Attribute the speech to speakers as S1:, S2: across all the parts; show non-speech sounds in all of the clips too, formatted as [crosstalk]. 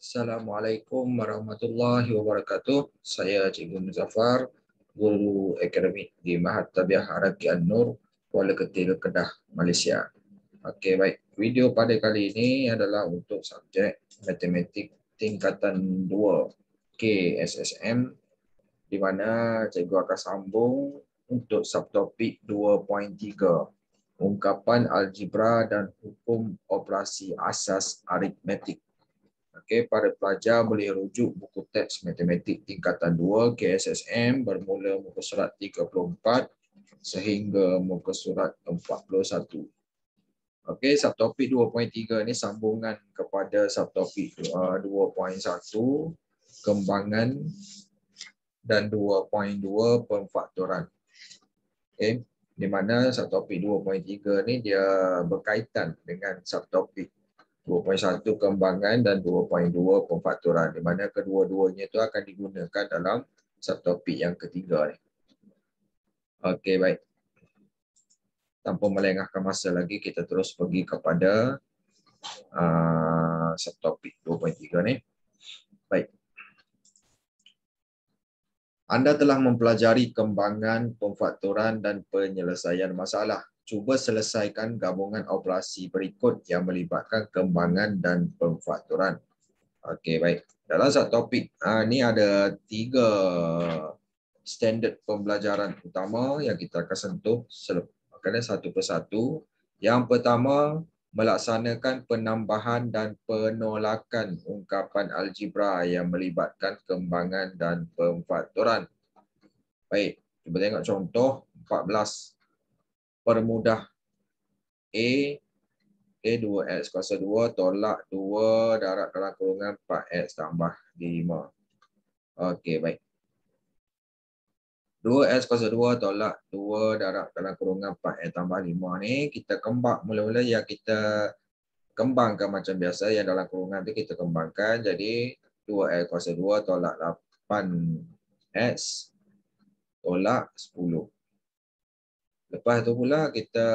S1: Assalamualaikum warahmatullahi wabarakatuh. Saya Cikgu Muzaffar, guru akademik di Mahat Tabiah Haraki An-Nur, Kuala Ketil, Kedah, Malaysia. Okey, baik. Video pada kali ini adalah untuk subjek matematik tingkatan 2 KSSM di mana cikgu akan sambung untuk subtopik 2.3 ungkapan algebra dan hukum operasi asas aritmetik. Okey, para pelajar boleh rujuk buku teks matematik tingkatan 2 KSSM bermula muka surat 34 sehingga muka surat 41. Okey, subtopik 2.3 ni sambungan kepada subtopik 2.1 uh, kembangan dan 2.2 pemfaktoran. Okey, di mana subtopik 2.3 ni dia berkaitan dengan subtopik 2.1 kembangan dan 2.2 pemfaktoran di mana kedua-duanya itu akan digunakan dalam subtopik yang ketiga ni. Okey baik. Tanpa melengahkan masa lagi kita terus pergi kepada uh, subtopik 2.3 ni. Baik. Anda telah mempelajari kembangan, pemfaktoran dan penyelesaian masalah cuba selesaikan gabungan operasi berikut yang melibatkan kembangan dan pemfakturan. Okey, baik. Dalam satu topik, ini ah, ada tiga standard pembelajaran utama yang kita akan sentuh kena satu persatu. Yang pertama, melaksanakan penambahan dan penolakan ungkapan algebra yang melibatkan kembangan dan pemfakturan. Baik, cuba tengok contoh 14 permudah A A2X kuasa 2 tolak 2 darab dalam kurungan 4X tambah 5. Okey, baik. 2X kuasa 2 tolak 2 darab dalam kurungan 4X tambah 5 ni kita kembang. mula-mula yang kita kembangkan macam biasa yang dalam kurungan tu kita kembangkan jadi 2X kuasa 2 tolak 8X tolak 10. Lepas tu pula kita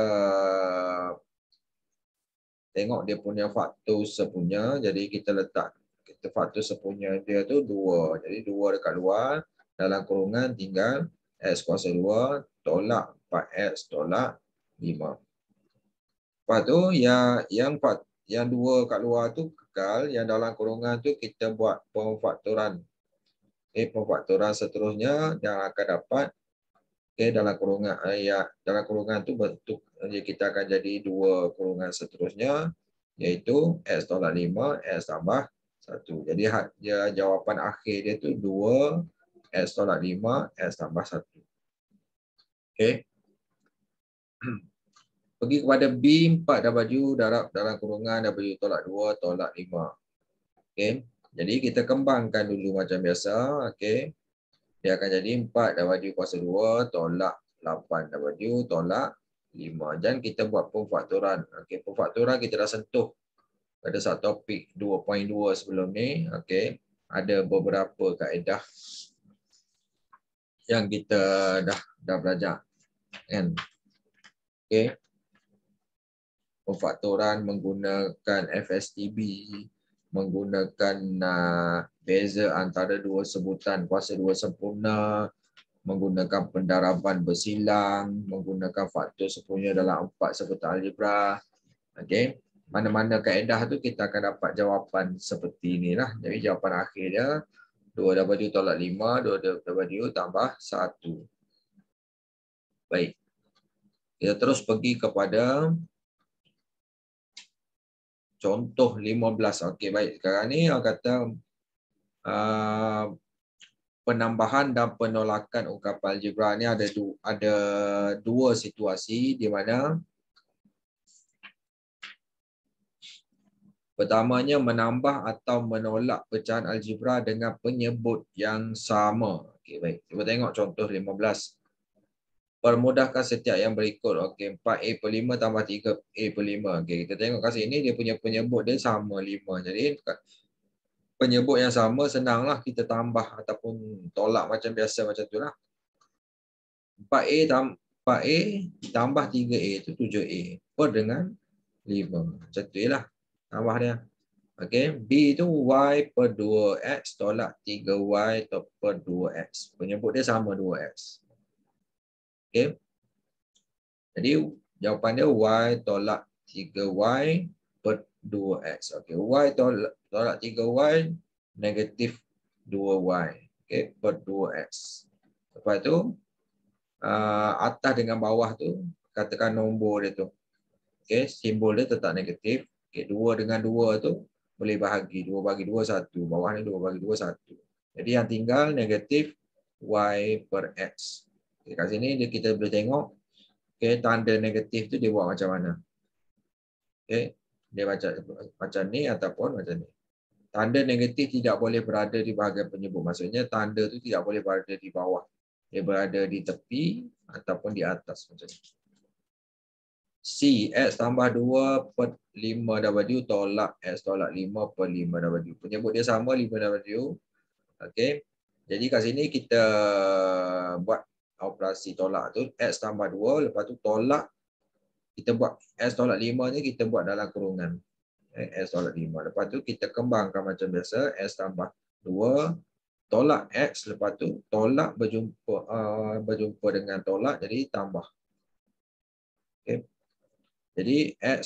S1: tengok dia punya faktor sepunya. Jadi kita letak kita faktor sepunya dia tu dua, Jadi dua dekat luar dalam kurungan tinggal x kuasa 2 tolak 4x tolak 5. Lepas tu yang yang part, yang dua kat luar tu kekal, yang dalam kurungan tu kita buat pemfaktoran. Okay, eh, pemfaktoran seterusnya yang akan dapat okay, eh, dalam kurungan uh, dalam kurungan tu bentuk eh, kita akan jadi dua kurungan seterusnya iaitu x tolak 5 x tambah 1. Jadi ya, jawapan akhir dia tu 2 x tolak 5 x tambah 1. Okey. [clears throat] Pergi kepada B, 4 dan baju darab dalam kurungan W tolak 2 tolak 5. Okey. Jadi kita kembangkan dulu macam biasa. Okey dia akan jadi 4 darabagi kuasa 2 tolak 8 darabagi tolak 5 dan kita buat pemfaktoran okey pemfaktoran kita dah sentuh pada satu topik 2.2 sebelum ni okey ada beberapa kaedah yang kita dah dah belajar kan okey pemfaktoran menggunakan FSTB menggunakan uh, beza antara dua sebutan kuasa dua sempurna menggunakan pendaraban bersilang menggunakan faktor sempurna dalam empat sebutan algebra okey mana-mana kaedah tu kita akan dapat jawapan seperti inilah jadi jawapan akhir dia 2w tolak 5 2w tambah 1 baik kita terus pergi kepada contoh 15 okey baik sekarang ni orang kata Uh, penambahan dan penolakan ungkapan algebra ni ada du ada dua situasi di mana pertamanya menambah atau menolak pecahan algebra dengan penyebut yang sama. Okey baik. Cuba tengok contoh 15. Permudahkan setiap yang berikut. Okey 4a per 5 tambah 3a per 5. Okey kita tengok kat sini dia punya penyebut dia sama 5. Jadi penyebut yang sama senanglah kita tambah ataupun tolak macam biasa macam tu lah. 4A, tam, 4A tambah 3A itu 7A per dengan 5. Macam tu lah tambah dia. Okay. B itu Y per 2X tolak 3Y per 2X. Penyebut dia sama 2X. Okay. Jadi jawapan dia Y tolak 3Y per 2X 2x. Okey, y tolak, tolak 3y negatif 2y. Okey, per 2x. Lepas tu uh, atas dengan bawah tu katakan nombor dia tu. Okey, simbol dia tetap negatif. Okey, 2 dengan 2 tu boleh bahagi 2 bagi 2 1. Bawah ni 2 bagi 2 1. Jadi yang tinggal negatif y per x. Okey, kat sini dia kita boleh tengok okey tanda negatif tu dia buat macam mana. Okey, dia baca macam ni ataupun macam ni. Tanda negatif tidak boleh berada di bahagian penyebut. Maksudnya tanda tu tidak boleh berada di bawah. Dia berada di tepi ataupun di atas macam ni. C, X tambah 2 per 5 W tolak X tolak 5 per 5 W. Penyebut dia sama 5 W. Okay. Jadi kat sini kita buat operasi tolak tu. X tambah 2, lepas tu tolak kita buat S tolak 5 ni kita buat dalam kurungan eh, S tolak 5 lepas tu kita kembangkan macam biasa S tambah 2 tolak X lepas tu tolak berjumpa uh, berjumpa dengan tolak jadi tambah okay. jadi X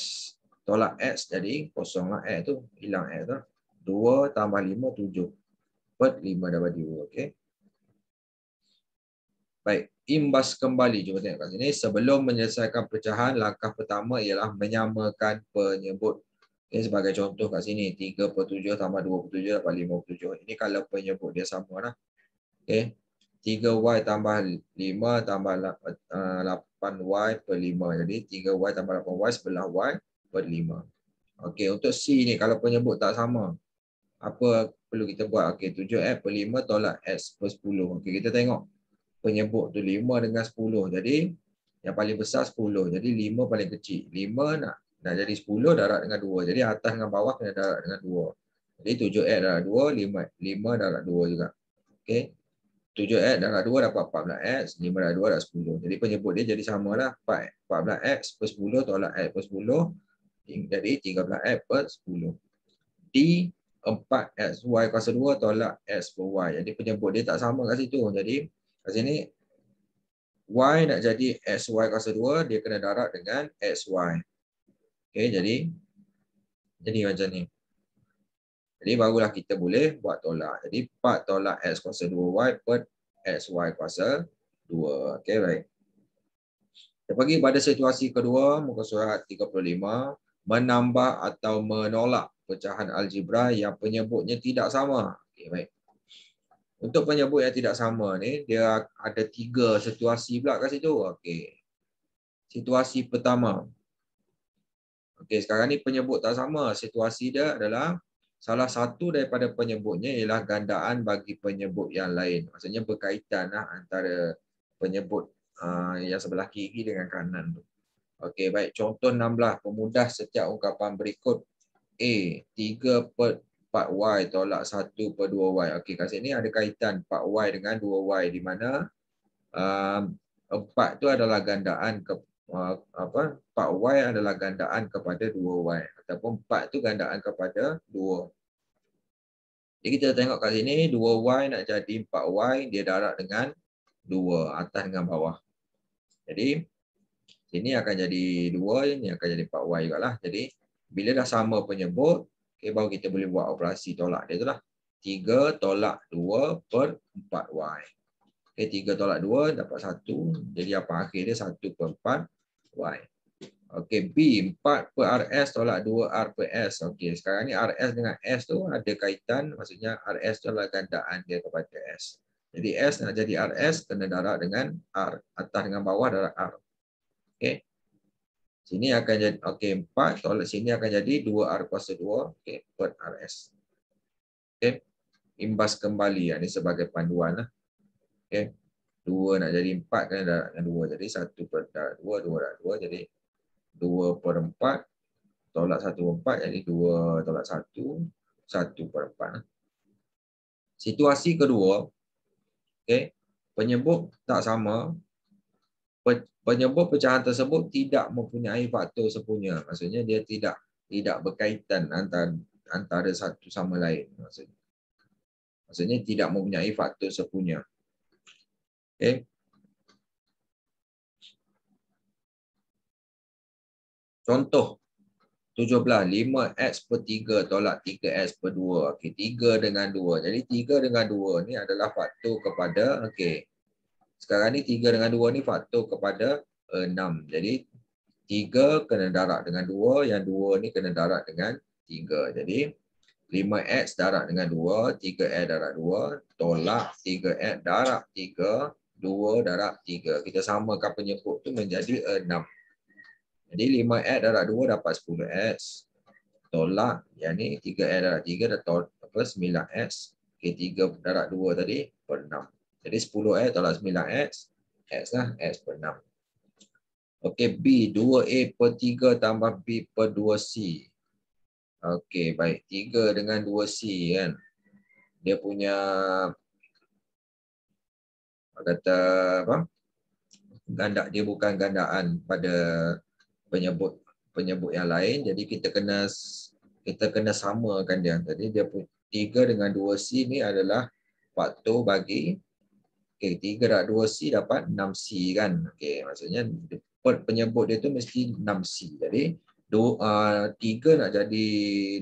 S1: tolak X jadi kosong lah X tu hilang X tu 2 tambah 5 7 per 5 dapat 2 okay. baik imbas kembali cuba tengok kat sini sebelum menyelesaikan pecahan langkah pertama ialah menyamakan penyebut okay, sebagai contoh kat sini 3/7 tambah 2/7 dapat 5/7 ini kalau penyebut dia sama lah okey 3y tambah 5 tambah 8y/5 eh, per jadi 3y tambah 8y sebelah y/5 per okey untuk c ni kalau penyebut tak sama apa perlu kita buat okey 7x/5 tolak x/10 okey kita tengok penyebut tu 5 dengan 10 jadi yang paling besar 10 jadi 5 paling kecil 5 nak nak jadi 10 darat dengan 2 jadi atas dengan bawah kena darat dengan 2 jadi 7x darat 2 5 5 darat 2 juga okey 7x darat 2 dapat 14x 5 darat 2 darat 10 jadi penyebut dia jadi samalah 14x per 10 tolak x per 10 jadi 13x per 10 d 4xy kuasa 2 tolak x per y jadi penyebut dia tak sama kat situ jadi macam ni y nak jadi xy kuasa 2 dia kena darab dengan xy. Okay, jadi jadi macam ni. Jadi barulah kita boleh buat tolak. Jadi 4 tolak x kuasa 2y per xy kuasa 2. Okey baik. Kita pergi pada situasi kedua muka surat 35 menambah atau menolak pecahan algebra yang penyebutnya tidak sama. Okey baik. Untuk penyebut yang tidak sama ni, dia ada tiga situasi pula kat situ. Okey. Situasi pertama. Okey, sekarang ni penyebut tak sama. Situasi dia adalah salah satu daripada penyebutnya ialah gandaan bagi penyebut yang lain. Maksudnya berkaitan lah antara penyebut ah, yang sebelah kiri dengan kanan tu. Okey, baik. Contoh 16. Pemudah setiap ungkapan berikut. A. 3 per 4y tolak 1 per 2y. Okey, kat sini ada kaitan 4y dengan 2y di mana um, 4 tu adalah gandaan ke, uh, apa 4y adalah gandaan kepada 2y ataupun 4 tu gandaan kepada 2. Jadi kita tengok kat sini 2y nak jadi 4y dia darab dengan 2 atas dengan bawah. Jadi sini akan jadi 2, ini akan jadi 4y jugalah. Jadi bila dah sama penyebut okay, baru kita boleh buat operasi tolak dia tu lah. 3 tolak 2 per 4y. Okay, 3 tolak 2 dapat 1. Jadi apa akhirnya 1 per 4y. Okay, B, 4 per RS tolak 2 R per S. Okay, sekarang ni RS dengan S tu ada kaitan. Maksudnya RS tu adalah gandaan dia kepada S. Jadi S nak jadi RS kena darab dengan R. Atas dengan bawah darab R. Okay. Sini akan jadi okey 4 tolak sini akan jadi 2r kuasa 2 okey per rs. Okey. Imbas kembali ya ni sebagai lah Okey. 2 nak jadi 4 kan darab dengan 2 jadi 1 per darab 2 2 darab 2 jadi 2 per 4 tolak 1 per 4 jadi 2 tolak 1 1 per 4 lah. Situasi kedua okey penyebut tak sama penyebab pecahan tersebut tidak mempunyai faktor sepunya maksudnya dia tidak tidak berkaitan antara antara satu sama lain maksudnya maksudnya tidak mempunyai faktor sepunya okey contoh 17 5x per 3 tolak 3x per 2 okey 3 dengan 2 jadi 3 dengan 2 ni adalah faktor kepada okey sekarang ni 3 dengan 2 ni faktor kepada 6. Eh, Jadi 3 kena darab dengan 2, yang 2 ni kena darab dengan 3. Jadi 5x darab dengan 2, 3x darab 2, tolak 3x darab 3, 2 darab 3. Kita samakan penyebut tu menjadi 6. Eh, Jadi 5x darab 2 dapat 10x. Tolak, yang ni 3x darab 3 dah tolak 9x. Okay, 3 darab 2 tadi per 6. Jadi 10x tolak 9x. X lah. X per 6. Okey. B. 2A per 3 tambah B per 2C. Okey. Baik. 3 dengan 2C kan. Dia punya. Kata apa? Gandak. Dia bukan gandaan pada penyebut penyebut yang lain. Jadi kita kena kita kena samakan dia. Tadi dia 3 dengan 2C ni adalah faktor bagi Okey, 3 dak 2C dapat 6C kan. Okey, maksudnya penyebut dia tu mesti 6C. Jadi dua ah, tiga nak jadi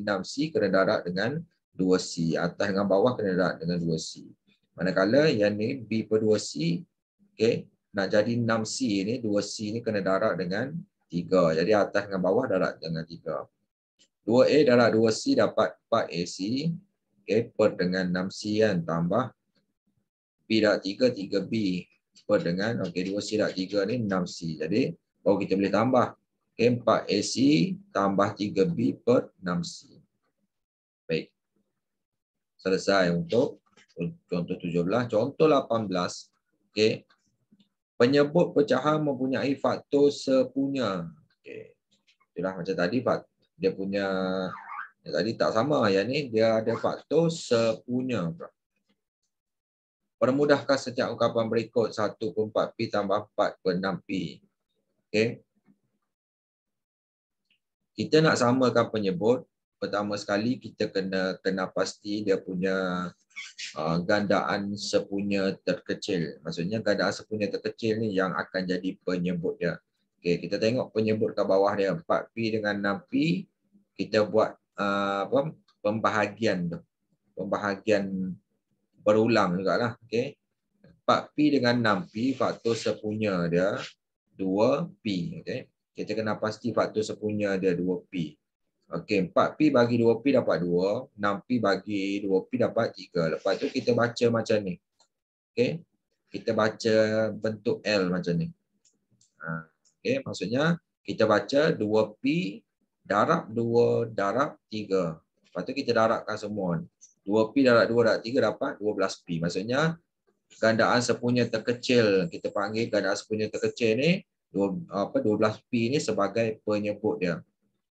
S1: 6C kena darat dengan 2C. Atas dengan bawah kena darat dengan 2C. Manakala yang ni B per 2C okey, nak jadi 6C ni 2C ni kena darat dengan 3. Jadi atas dengan bawah darat dengan 3. 2A darat 2C dapat 4AC. Okey, per dengan 6C kan tambah B dah 3, 3B Per dengan, ok 2C dah 3 ni 6C Jadi, baru kita boleh tambah okay, 4AC tambah 3B per 6C Baik Selesai untuk Contoh 17, contoh 18 okay Penyebut pecahan mempunyai faktor sepunya okay. Itulah macam tadi Dia punya Tadi tak sama, yang ni dia ada faktor sepunya Berapa? Permudahkan setiap ungkapan berikut 1 per 4 P tambah 4 per 6 pi. Okay. Kita nak samakan penyebut. Pertama sekali kita kena kena pasti dia punya uh, gandaan sepunya terkecil. Maksudnya gandaan sepunya terkecil ni yang akan jadi penyebut dia. Okay, kita tengok penyebut ke bawah dia 4 pi dengan 6 pi. Kita buat uh, apa? pembahagian tu. Pembahagian berulang juga lah. Okay. 4P dengan 6P, faktor sepunya dia 2P. Okay. Kita kena pasti faktor sepunya dia 2P. Okay. 4P bagi 2P dapat 2. 6P bagi 2P dapat 3. Lepas tu kita baca macam ni. Okay. Kita baca bentuk L macam ni. Ha, okay. Maksudnya kita baca 2P darab 2 darab 3. Lepas tu kita darabkan semua ni. 2P darat 2 darat 3 dapat 12P. Maksudnya gandaan sepunya terkecil, kita panggil gandaan sepunya terkecil ni, 2, apa, 12P ni sebagai penyebut dia.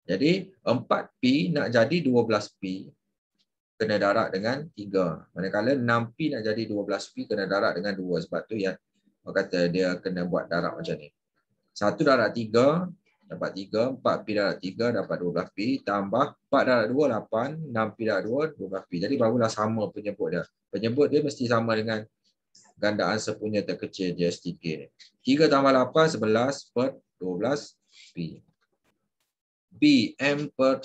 S1: Jadi 4P nak jadi 12P, kena darat dengan 3. Manakala 6P nak jadi 12P, kena darat dengan 2. Sebab tu yang kata dia kena buat darat macam ni. 1 darat 3, dapat 3, 4 pi darat 3 dapat 12 pi, tambah 4 darat 2, 8, 6 pi darat 2, 12 pi. Jadi barulah sama penyebut dia. Penyebut dia mesti sama dengan gandaan sepunya terkecil JSTK. 3 tambah 8, 11 per 12 pi. B, M per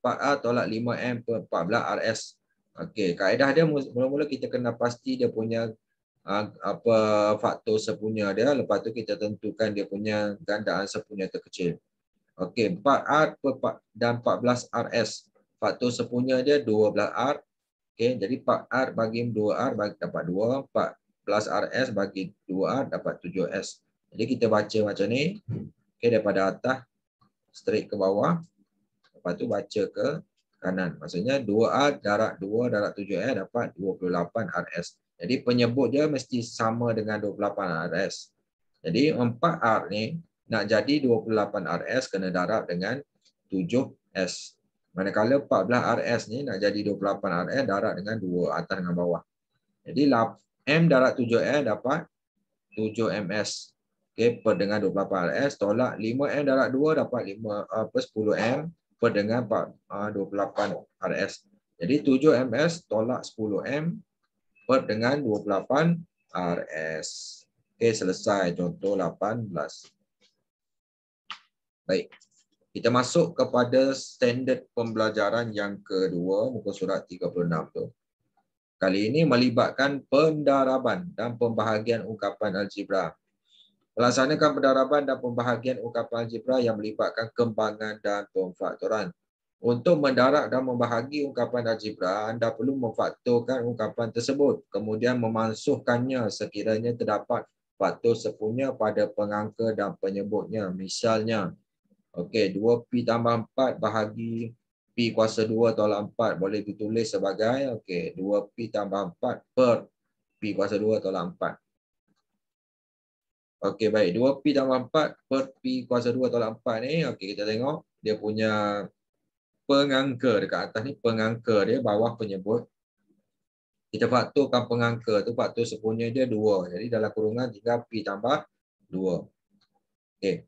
S1: 4A tolak 5M per 14RS. Okey, kaedah dia mula-mula kita kena pasti dia punya Ah, apa faktor sepunya dia lepas tu kita tentukan dia punya gandaan sepunya terkecil okey 4r dan 14rs faktor sepunya dia 12r okey jadi 4r bagi 2r bagi dapat 2 14rs bagi 2r dapat 7s jadi kita baca macam ni okey daripada atas straight ke bawah lepas tu baca ke kanan maksudnya 2r darab 2 darab 7r dapat 28rs jadi penyebut dia mesti sama dengan 28RS. Jadi 4R ni nak jadi 28RS kena darab dengan 7S. Manakala 14RS ni nak jadi 28RS darab dengan 2 atas dengan bawah. Jadi M darab 7 S dapat 7MS. Okay, per dengan 28RS tolak 5M darab 2 dapat 5, uh, 10M per dengan 28RS. Ah, jadi 7MS tolak 10M per dengan 28 RS. Okey, selesai contoh 18. Baik. Kita masuk kepada standard pembelajaran yang kedua, muka surat 36 tu. Kali ini melibatkan pendaraban dan pembahagian ungkapan algebra. Melaksanakan pendaraban dan pembahagian ungkapan algebra yang melibatkan kembangan dan pemfaktoran. Untuk mendarat dan membahagi ungkapan algebra, anda perlu memfaktorkan ungkapan tersebut. Kemudian memansuhkannya sekiranya terdapat faktor sepunya pada pengangka dan penyebutnya. Misalnya, okey, 2P tambah 4 bahagi P kuasa 2 tolak 4 boleh ditulis sebagai okey, 2P tambah 4 per P kuasa 2 tolak 4. Okey, baik. 2P tambah 4 per P kuasa 2 tolak 4 ni, okey, kita tengok dia punya pengangka dekat atas ni pengangka dia bawah penyebut kita faktorkan pengangka tu faktor sepunya dia 2 jadi dalam kurungan tinggal p tambah 2 okey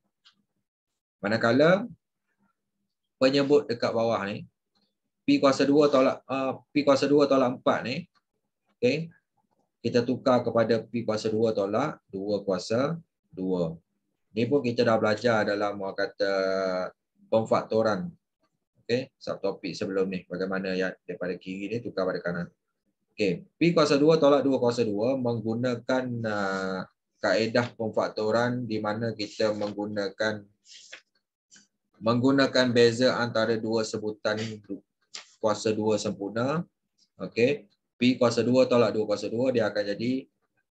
S1: manakala penyebut dekat bawah ni p kuasa 2 tolak uh, p kuasa 2 tolak 4 ni okey kita tukar kepada p kuasa 2 tolak 2 kuasa 2 ni pun kita dah belajar dalam kata pemfaktoran okey subtopik sebelum ni bagaimana ya daripada kiri ni tukar pada kanan okey p kuasa 2 tolak 2 kuasa 2 menggunakan uh, kaedah pemfaktoran di mana kita menggunakan menggunakan beza antara dua sebutan kuasa 2 sempurna okey p kuasa 2 tolak 2 kuasa 2 dia akan jadi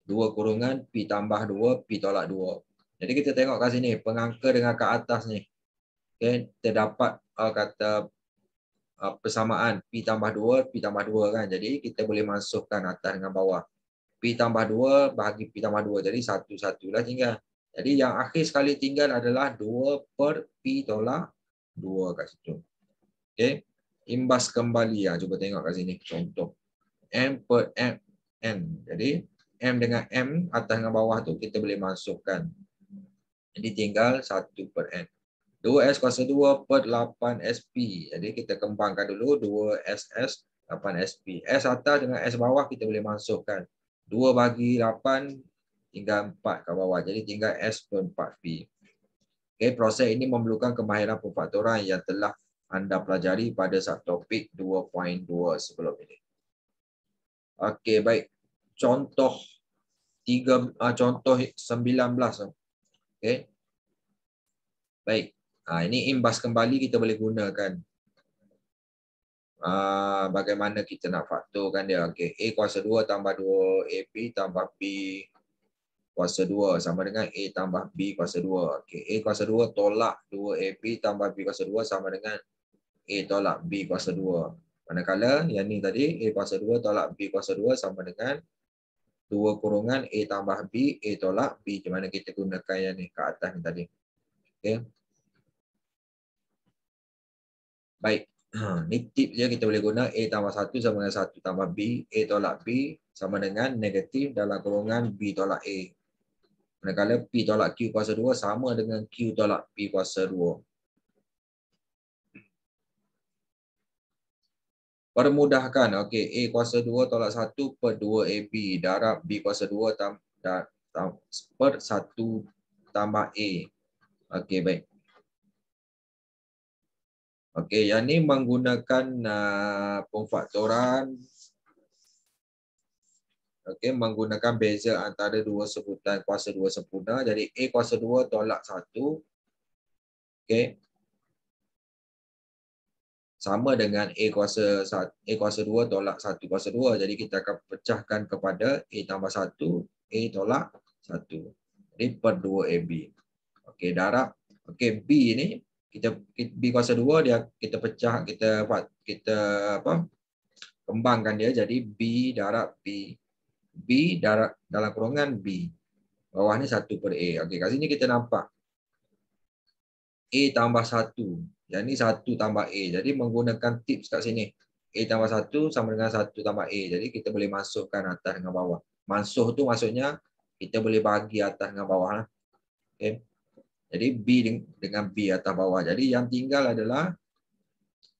S1: 2 kurungan p tambah 2 p tolak 2 jadi kita tengok kat sini pengangka dengan ke atas ni okay, dapat uh, kata uh, persamaan P tambah 2, P tambah 2 kan. Jadi kita boleh masukkan atas dengan bawah. P tambah 2 bahagi P tambah 2. Jadi satu-satulah tinggal. Jadi yang akhir sekali tinggal adalah 2 per P tolak 2 kat situ. Okay. Imbas kembali. Ya. Cuba tengok kat sini. Contoh. M per M. N. Jadi M dengan M atas dengan bawah tu kita boleh masukkan. Jadi tinggal 1 per N. 2S kuasa 2 per 8SP. Jadi kita kembangkan dulu 2SS 8SP. S atas dengan S bawah kita boleh masukkan. 2 bagi 8 hingga 4 ke bawah. Jadi tinggal S per 4P. Okay, proses ini memerlukan kemahiran pemfaktoran yang telah anda pelajari pada subtopik 2.2 sebelum ini. Okey, baik. Contoh tiga ah, contoh 19. Okey. Baik. Ha, ini imbas kembali kita boleh gunakan. Ha, bagaimana kita nak faktorkan dia. Okay. A kuasa 2 tambah 2. AP tambah B kuasa 2. Sama dengan A tambah B kuasa 2. Okay. A kuasa 2 tolak 2 AP tambah B kuasa 2. Sama dengan A tolak B kuasa 2. Manakala yang ni tadi A kuasa 2 tolak B kuasa 2. Sama dengan 2 kurungan A tambah B. A tolak B. Macam mana kita gunakan yang ni ke atas ni tadi. Okay. Baik, ha, ni tip je kita boleh guna A tambah 1 sama dengan 1 tambah B. A tolak B sama dengan negatif dalam kurungan B tolak A. Manakala P tolak Q kuasa 2 sama dengan Q tolak P kuasa 2. Permudahkan, okay. A kuasa 2 tolak 1 per 2AB darab B kuasa 2 tam, da, tam, per 1 tambah A. Okey, baik. Okey, yang ni menggunakan uh, pemfaktoran okey menggunakan beza antara dua sebutan kuasa dua sempurna. Jadi A kuasa dua tolak satu. Okey. Sama dengan A kuasa A kuasa 2 tolak satu kuasa dua. Jadi kita akan pecahkan kepada A tambah satu, A tolak satu. Jadi per 2AB. Okey, darab. Okey, B ni kita B kuasa 2 dia kita pecah kita buat kita apa kembangkan dia jadi B darab B B darab dalam kurungan B bawah ni 1 per A okey kat sini kita nampak A tambah 1 yang ni 1 tambah A jadi menggunakan tips kat sini A tambah 1 sama dengan 1 tambah A jadi kita boleh masukkan atas dengan bawah masuk tu maksudnya kita boleh bagi atas dengan bawah lah okay. Jadi B dengan B atas bawah. Jadi yang tinggal adalah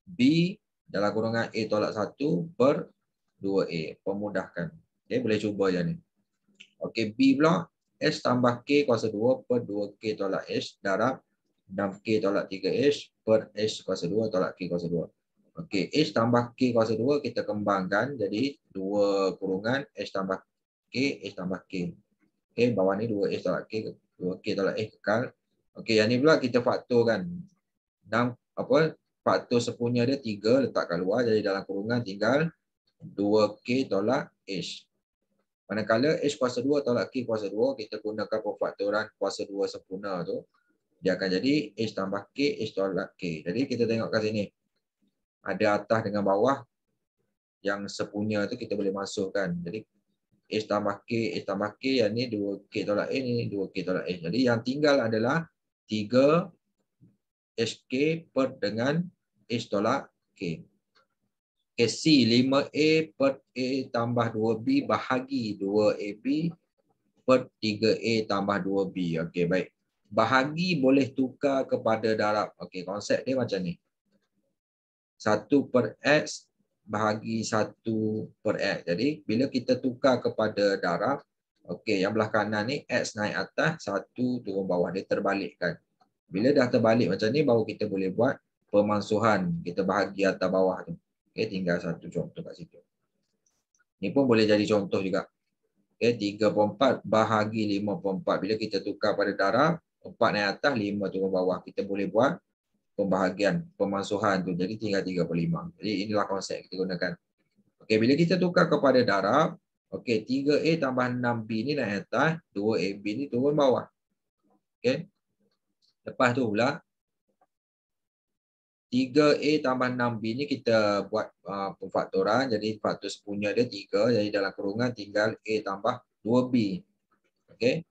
S1: B dalam kurungan A tolak 1 per 2A. Pemudahkan. Okay, boleh cuba yang ni. Okay, B pula. S tambah K kuasa 2 per 2K tolak H darab 6K tolak 3H per s kuasa 2 tolak K kuasa 2. Okay, H tambah K kuasa 2 kita kembangkan. Jadi dua kurungan s tambah K, s tambah K. Okay, bawah ni 2H tolak K, 2K tolak H kekal. Okey, yang ni pula kita faktor kan? 6 apa? Faktor sepunya dia 3 letakkan luar jadi dalam kurungan tinggal 2k tolak h. Manakala h kuasa 2 tolak k kuasa 2 kita gunakan perfaktoran kuasa 2 sempurna tu dia akan jadi h tambah k h tolak k. Jadi kita tengok kat sini. Ada atas dengan bawah yang sepunya tu kita boleh masukkan. Jadi h tambah k h tambah k yang ni 2k tolak a ni 2k tolak h. Jadi yang tinggal adalah 3 HK per dengan H tolak K. KC 5A per A tambah 2B bahagi 2AB per 3A tambah 2B. Okey, baik. Bahagi boleh tukar kepada darab. Okey, konsep dia macam ni. 1 per X bahagi 1 per X. Jadi, bila kita tukar kepada darab, Okey, yang belah kanan ni X naik atas, satu turun bawah. Dia terbalikkan. Bila dah terbalik macam ni, baru kita boleh buat pemansuhan. Kita bahagi atas bawah tu. Okey, tinggal satu contoh kat situ. Ni pun boleh jadi contoh juga. Okey, 3.4 bahagi 5.4. Bila kita tukar pada darab, 4 naik atas, 5 turun bawah. Kita boleh buat pembahagian, pemansuhan tu. Jadi tinggal 3.5. Jadi inilah konsep kita gunakan. Okey, bila kita tukar kepada darab, Okey, 3A tambah 6B ni naik atas. 2AB ni turun bawah. Okey. Lepas tu pula. 3A tambah 6B ni kita buat uh, pemfaktoran. Jadi faktor sepunya dia 3. Jadi dalam kurungan tinggal A tambah 2B. Okey.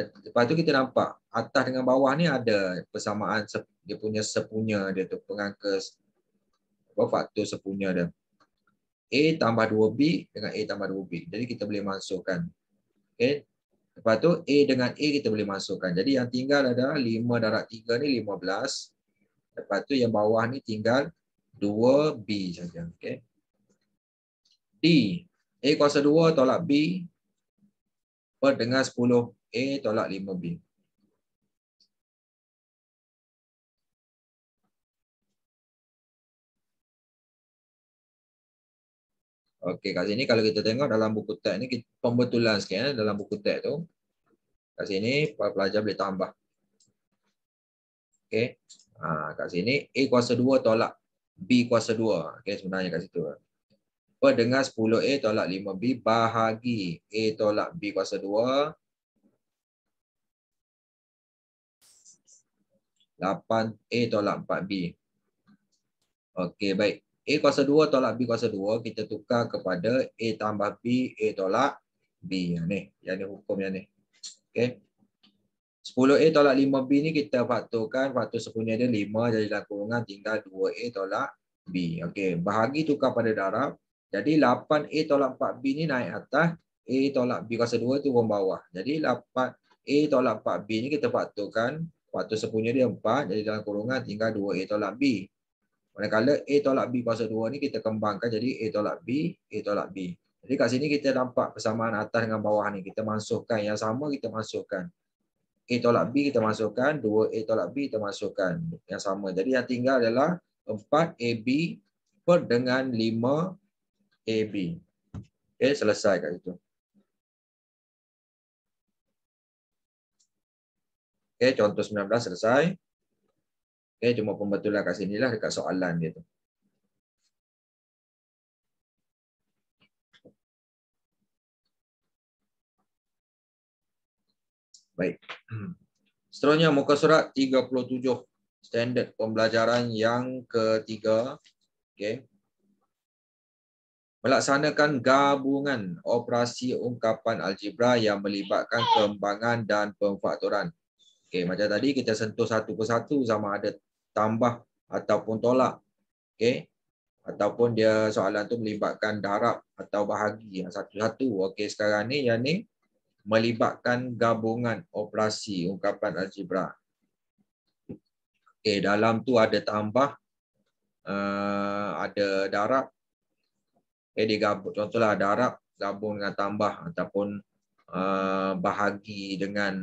S1: Lepas tu kita nampak. Atas dengan bawah ni ada persamaan dia punya sepunya. Dia tu pengangka apa, faktor sepunya dia. A tambah 2B dengan A tambah 2B. Jadi kita boleh masukkan. Okay. Lepas tu A dengan A kita boleh masukkan. Jadi yang tinggal adalah 5 darab 3 ni 15. Lepas tu yang bawah ni tinggal 2B saja. Okay. D. A kuasa 2 tolak B. Per dengan 10. A tolak 5B. Okey, kat sini kalau kita tengok dalam buku teks ni pembetulan sikit eh, dalam buku teks tu. Kat sini pelajar boleh tambah. Okey. Ha, kat sini A kuasa 2 tolak B kuasa 2. Okey, sebenarnya kat situ. Eh. dengan 10A tolak 5B bahagi A tolak B kuasa 2. 8A tolak 4B. Okey, baik. A kuasa 2 tolak B kuasa 2 kita tukar kepada A tambah B A tolak B yang ni yang ni hukum yang ni okey 10A tolak 5B ni kita faktorkan faktor sepunya dia 5 jadi dalam kurungan tinggal 2A tolak B okey bahagi tukar pada darab jadi 8A tolak 4B ni naik atas A tolak B kuasa 2 tu turun bawah jadi 8A tolak 4B ni kita faktorkan faktor sepunya dia 4 jadi dalam kurungan tinggal 2A tolak B Manakala A tolak B kuasa 2 ni kita kembangkan jadi A tolak B, A tolak B. Jadi kat sini kita nampak persamaan atas dengan bawah ni. Kita masukkan yang sama kita masukkan. A tolak B kita masukkan, 2A tolak B kita masukkan yang sama. Jadi yang tinggal adalah 4AB per dengan 5AB. Okay, selesai kat situ. Okay, contoh 19 selesai. Okay, cuma pembetulan kat sini lah dekat soalan dia tu. Baik. Seterusnya muka surat 37 standard pembelajaran yang ketiga. Okay. Melaksanakan gabungan operasi ungkapan algebra yang melibatkan kembangan dan pemfaktoran. Okay, macam tadi kita sentuh satu persatu sama ada tambah ataupun tolak. Okey. Ataupun dia soalan tu melibatkan darab atau bahagi yang satu-satu. Okey sekarang ni yang ni melibatkan gabungan operasi ungkapan algebra. Okey dalam tu ada tambah uh, ada darab. Okey digabung contohlah darab gabung dengan tambah ataupun uh, bahagi dengan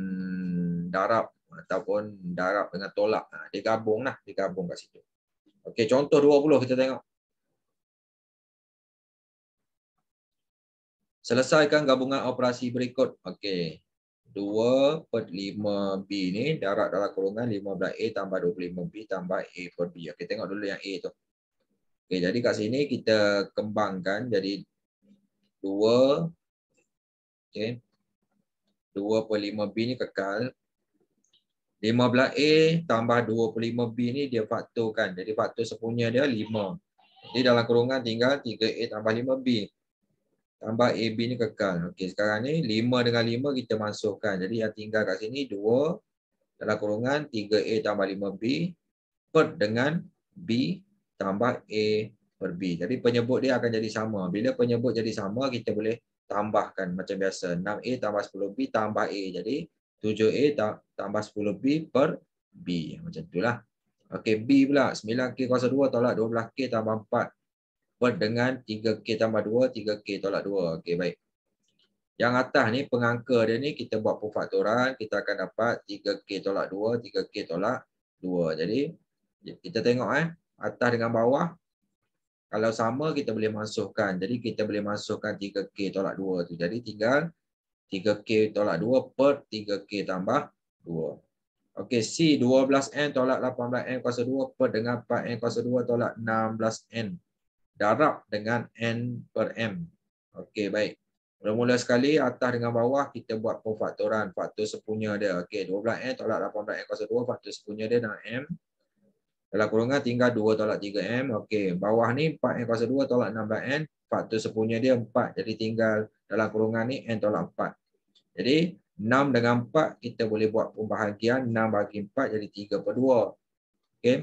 S1: darab ataupun darab dengan tolak. Ha, dia gabung lah. Dia gabung kat situ. Okey, contoh 20 kita tengok. Selesaikan gabungan operasi berikut. Okey. 2 per 5B ni darab dalam kurungan 15A tambah 25B tambah A per B. Okey, tengok dulu yang A tu. Okey, jadi kat sini kita kembangkan. Jadi 2 okay. 2 per 5B ni kekal 15A tambah 25B ni dia faktorkan. Jadi faktor sepunya dia 5. Jadi dalam kurungan tinggal 3A tambah 5B. Tambah AB ni kekal. Okey sekarang ni 5 dengan 5 kita masukkan. Jadi yang tinggal kat sini 2 dalam kurungan 3A tambah 5B per dengan B tambah A per B. Jadi penyebut dia akan jadi sama. Bila penyebut jadi sama kita boleh tambahkan macam biasa. 6A tambah 10B tambah A. Jadi 7A tambah 10B per B. Macam tu lah. Okey, B pula. 9K kuasa 2 tolak 12K tambah 4. Per dengan 3K tambah 2, 3K tolak 2. Okey, baik. Yang atas ni, pengangka dia ni, kita buat perfaktoran. Kita akan dapat 3K tolak 2, 3K tolak 2. Jadi, kita tengok eh. Atas dengan bawah. Kalau sama, kita boleh masukkan. Jadi, kita boleh masukkan 3K tolak 2 tu. Jadi, tinggal 3K. 3K tolak 2 per 3K tambah 2. Okey, C, 12N tolak 18N kuasa 2 per dengan 4N kuasa 2 tolak 16N. Darab dengan N per M. Okey, baik. Bermula sekali, atas dengan bawah, kita buat pemfaktoran. Faktor sepunya dia. Okey, 12N tolak 18N kuasa 2, faktor sepunya dia dengan M. Dalam kurungan tinggal 2 tolak 3M. Okey, bawah ni 4N kuasa 2 tolak 16N. Faktor sepunya dia 4. Jadi tinggal dalam kurungan ni N tolak 4. Jadi 6 dengan 4 kita boleh buat pembahagian 6 bagi 4 jadi 3 per 2. Okay.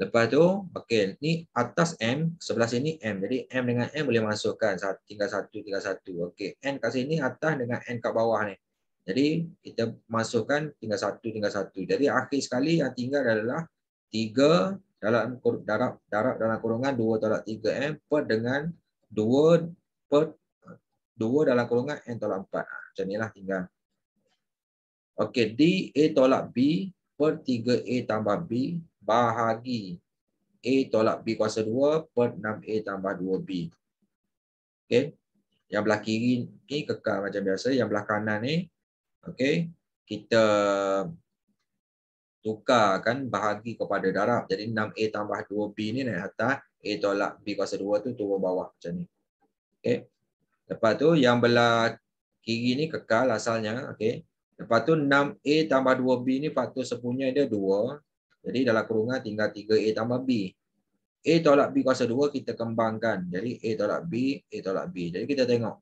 S1: Lepas tu, okay, ni atas M, sebelah sini M. Jadi M dengan M boleh masukkan. Tinggal 1, tinggal 1. Okay. N kat sini atas dengan N kat bawah ni. Jadi kita masukkan tinggal 1, tinggal 1. Jadi akhir sekali yang tinggal adalah 3 dalam darab, darab dalam kurungan 2 tolak 3M per dengan 2 per 2 dalam kurungan N tolak 4. Ah, macam inilah tinggal. Okey, D A tolak B per 3A tambah B bahagi A tolak B kuasa 2 per 6A tambah 2B. Okey, yang belah kiri ni kekal macam biasa. Yang belah kanan ni, okey, kita tukarkan bahagi kepada darab. Jadi 6A tambah 2B ni naik atas, A tolak B kuasa 2 tu turun bawah macam ni. Okey. Lepas tu yang belah kiri ni kekal asalnya. Okay. Lepas tu 6A tambah 2B ni faktor sepunya dia 2. Jadi dalam kurungan tinggal 3A tambah B. A tolak B kuasa 2 kita kembangkan. Jadi A tolak B, A tolak B. Jadi kita tengok.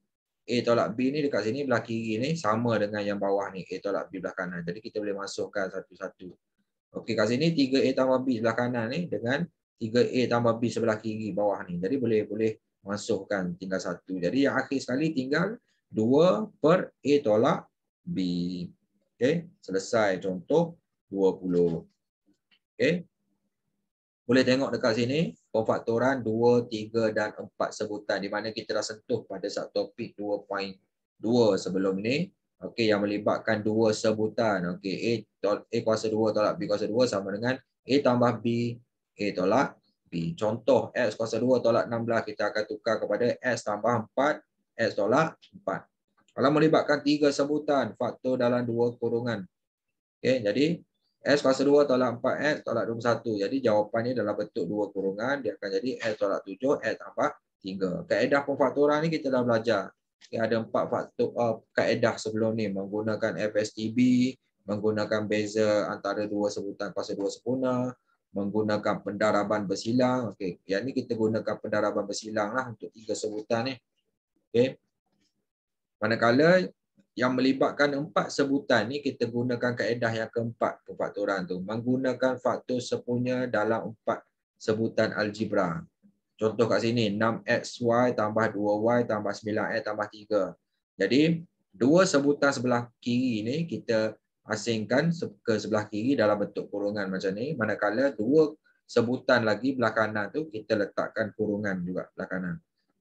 S1: A tolak B ni dekat sini belah kiri ni sama dengan yang bawah ni. A tolak B belah kanan. Jadi kita boleh masukkan satu-satu. Okey kat sini 3A tambah B sebelah kanan ni dengan 3A tambah B sebelah kiri bawah ni. Jadi boleh boleh masukkan tinggal satu. Jadi yang akhir sekali tinggal 2 per A tolak B. Okey, selesai contoh 20. Okey. Boleh tengok dekat sini pemfaktoran 2, 3 dan 4 sebutan di mana kita dah sentuh pada satu subtopik 2.2 sebelum ini Okey, yang melibatkan dua sebutan. Okey, A, A kuasa 2 tolak B kuasa 2 sama dengan A tambah B A tolak Contoh X kuasa 2 tolak 16 kita akan tukar kepada X tambah 4 X tolak 4 Kalau melibatkan tiga sebutan faktor dalam dua kurungan okay, Jadi s kuasa 2 tolak 4 X tolak 21 Jadi jawapannya dalam bentuk dua kurungan Dia akan jadi X tolak 7 X tambah 3 Kaedah pemfaktoran ni kita dah belajar okay, Ada empat faktor uh, kaedah sebelum ni Menggunakan FSTB Menggunakan beza antara dua sebutan kuasa 2 sempurna menggunakan pendaraban bersilang. Okey, yang ni kita gunakan pendaraban bersilang lah untuk tiga sebutan ni. Okey. Manakala yang melibatkan empat sebutan ni kita gunakan kaedah yang keempat perfaktoran tu. Menggunakan faktor sepunya dalam empat sebutan algebra. Contoh kat sini 6xy tambah 2y tambah 9x tambah 3. Jadi dua sebutan sebelah kiri ni kita asingkan ke sebelah kiri dalam bentuk kurungan macam ni manakala dua sebutan lagi belah kanan tu kita letakkan kurungan juga belah kanan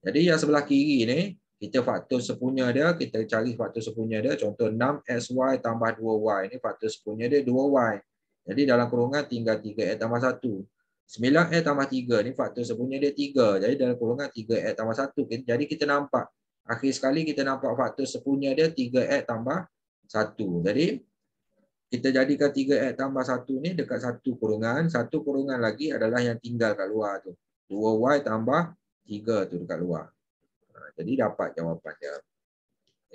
S1: jadi yang sebelah kiri ni kita faktor sepunya dia kita cari faktor sepunya dia contoh 6 sy tambah 2y ni faktor sepunya dia 2y jadi dalam kurungan tinggal 3x e tambah 1 9a e tambah 3 ni faktor sepunya dia 3 jadi dalam kurungan 3x e tambah 1 jadi kita nampak akhir sekali kita nampak faktor sepunya dia 3x tambah 1 jadi kita jadikan 3 x tambah 1 ni dekat satu kurungan, satu kurungan lagi adalah yang tinggal kat luar tu. 2 y tambah 3 tu dekat luar. Ha, jadi dapat jawapan dia.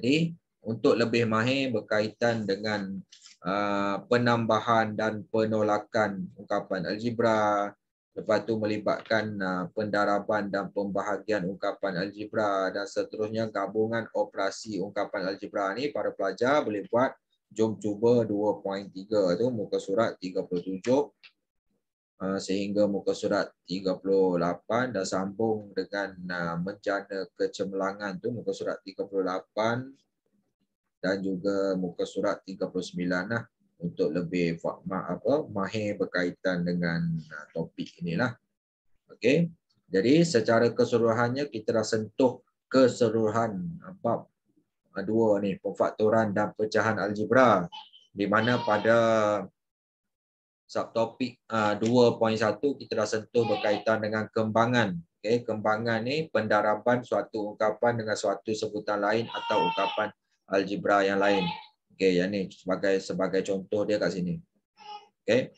S1: Jadi untuk lebih mahir berkaitan dengan uh, penambahan dan penolakan ungkapan algebra, lepas tu melibatkan uh, pendaraban dan pembahagian ungkapan algebra dan seterusnya gabungan operasi ungkapan algebra ni para pelajar boleh buat jom cuba 2.3 tu muka surat 37 ah, sehingga muka surat 38 dan sambung dengan bencana ah, kecemerlangan tu muka surat 38 dan juga muka surat 39 lah untuk lebih fakma apa mahir berkaitan dengan ah, topik inilah. Okey. Jadi secara keseluruhannya kita dah sentuh keseluruhan bab dua ni pemfaktoran dan pecahan algebra di mana pada subtopik 2.1 ah, kita dah sentuh berkaitan dengan kembangan okey kembangan ni pendaraban suatu ungkapan dengan suatu sebutan lain atau ungkapan algebra yang lain okey yang ni sebagai sebagai contoh dia kat sini okey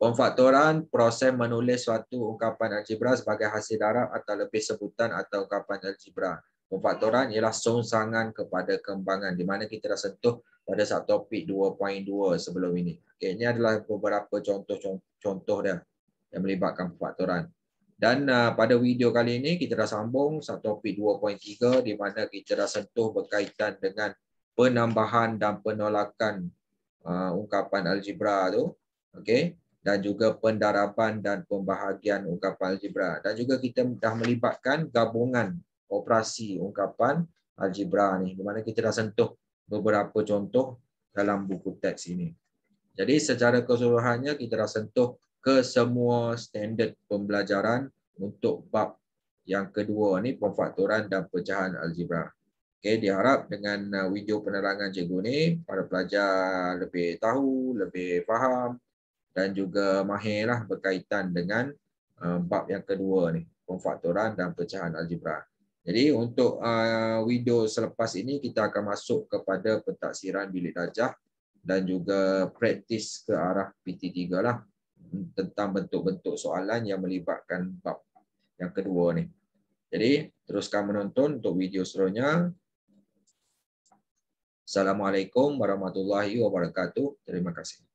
S1: pemfaktoran proses menulis suatu ungkapan algebra sebagai hasil darab atau lebih sebutan atau ungkapan algebra pemfaktoran ialah sungsangan kepada kembangan di mana kita dah sentuh pada satu topik 2.2 sebelum ini. Okay, ini adalah beberapa contoh-contoh dia yang melibatkan pemfaktoran. Dan uh, pada video kali ini kita dah sambung satu topik 2.3 di mana kita dah sentuh berkaitan dengan penambahan dan penolakan uh, ungkapan algebra tu. Okay dan juga pendaraban dan pembahagian ungkapan algebra dan juga kita dah melibatkan gabungan operasi ungkapan algebra ni di mana kita dah sentuh beberapa contoh dalam buku teks ini. Jadi secara keseluruhannya kita dah sentuh ke semua standard pembelajaran untuk bab yang kedua ni pemfaktoran dan pecahan algebra. Okey diharap dengan uh, video penerangan cikgu ni para pelajar lebih tahu, lebih faham dan juga mahirlah berkaitan dengan uh, bab yang kedua ni pemfaktoran dan pecahan algebra. Jadi untuk uh, video selepas ini kita akan masuk kepada pentaksiran bilik darjah dan juga praktis ke arah PT3 lah hmm, tentang bentuk-bentuk soalan yang melibatkan bab yang kedua ni. Jadi teruskan menonton untuk video seronya. Assalamualaikum warahmatullahi wabarakatuh. Terima kasih.